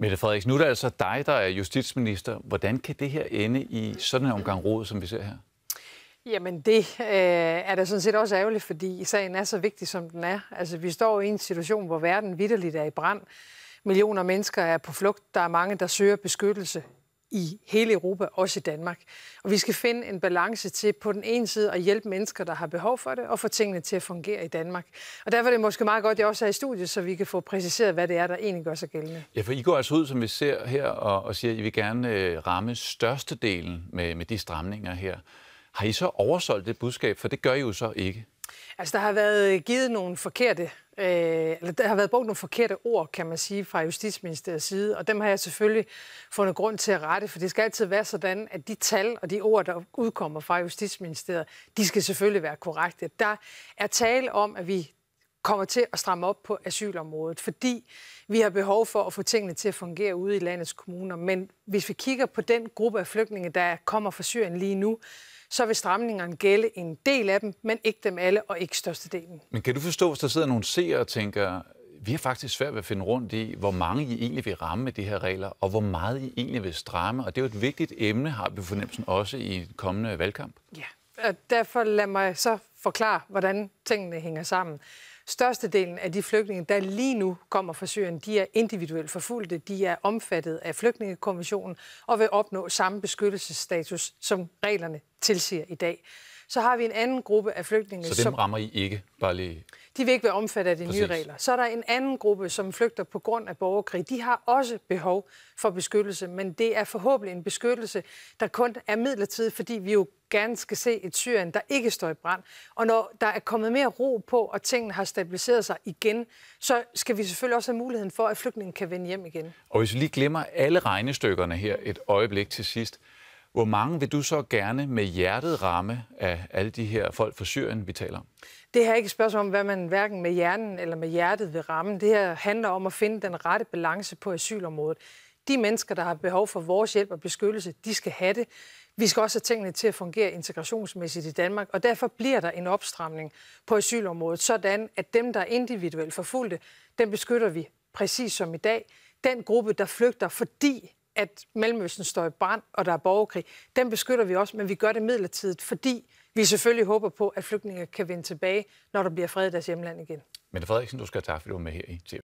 Mette Frederiks, nu er det altså dig, der er justitsminister. Hvordan kan det her ende i sådan en omgang råd, som vi ser her? Jamen det øh, er da sådan set også ærgerligt, fordi sagen er så vigtig, som den er. Altså vi står i en situation, hvor verden vidderligt er i brand. Millioner mennesker er på flugt. Der er mange, der søger beskyttelse i hele Europa, også i Danmark. Og vi skal finde en balance til på den ene side at hjælpe mennesker, der har behov for det, og få tingene til at fungere i Danmark. Og derfor er det måske meget godt, at jeg også er i studiet, så vi kan få præciseret, hvad det er, der egentlig gør sig gældende. Ja, for I går altså ud, som vi ser her, og, og siger, at I vil gerne øh, ramme størstedelen med, med de stramninger her. Har I så oversolgt det budskab? For det gør I jo så ikke. Altså, der har været øh, givet nogle forkerte, øh, eller der har været brugt nogle forkerte ord, kan man sige, fra Justitsministeriets side, og dem har jeg selvfølgelig fundet grund til at rette, for det skal altid være sådan, at de tal og de ord, der udkommer fra Justitsministeriet, de skal selvfølgelig være korrekte. Der er tale om, at vi kommer til at stramme op på asylområdet, fordi vi har behov for at få tingene til at fungere ude i landets kommuner. Men hvis vi kigger på den gruppe af flygtninge, der kommer fra Syrien lige nu, så vil stramningerne gælde en del af dem, men ikke dem alle og ikke størstedelen. Men kan du forstå, hvis der sidder nogle seere og tænker, vi har faktisk svært ved at finde rundt i, hvor mange I egentlig vil ramme med de her regler, og hvor meget I egentlig vil stramme. Og det er jo et vigtigt emne, har vi fornemmelsen, også i kommende valgkamp. Ja, og derfor lad mig så forklare, hvordan tingene hænger sammen. Størstedelen af de flygtninge, der lige nu kommer fra Syrien, de er individuelt forfulgte, de er omfattet af flygtningekonventionen og vil opnå samme beskyttelsesstatus, som reglerne tilsiger i dag. Så har vi en anden gruppe af flygtninge. Så dem som, rammer I ikke bare lige? De vil ikke være omfattet af de Præcis. nye regler. Så er der en anden gruppe, som flygter på grund af borgerkrig. De har også behov for beskyttelse, men det er forhåbentlig en beskyttelse, der kun er midlertidig, fordi vi jo gerne skal se et Syrien, der ikke står i brand. Og når der er kommet mere ro på, og tingene har stabiliseret sig igen, så skal vi selvfølgelig også have muligheden for, at flygtningen kan vende hjem igen. Og hvis vi lige glemmer alle regnestykkerne her et øjeblik til sidst, hvor mange vil du så gerne med hjertet ramme af alle de her folk fra Syrien, vi taler om? Det her er ikke et spørgsmål om, hvad man hverken med hjernen eller med hjertet vil ramme. Det her handler om at finde den rette balance på asylområdet. De mennesker, der har behov for vores hjælp og beskyttelse, de skal have det. Vi skal også have tingene til at fungere integrationsmæssigt i Danmark, og derfor bliver der en opstramning på asylområdet, sådan at dem, der er individuelt forfulgte, dem beskytter vi præcis som i dag. Den gruppe, der flygter, fordi at Mellemøsten står i brand, og der er borgerkrig, den beskytter vi også, men vi gør det midlertidigt, fordi vi selvfølgelig håber på, at flygtninge kan vende tilbage, når der bliver fred i deres hjemland igen. Men Frederiksen, du skal tak, fordi du var med her i TV.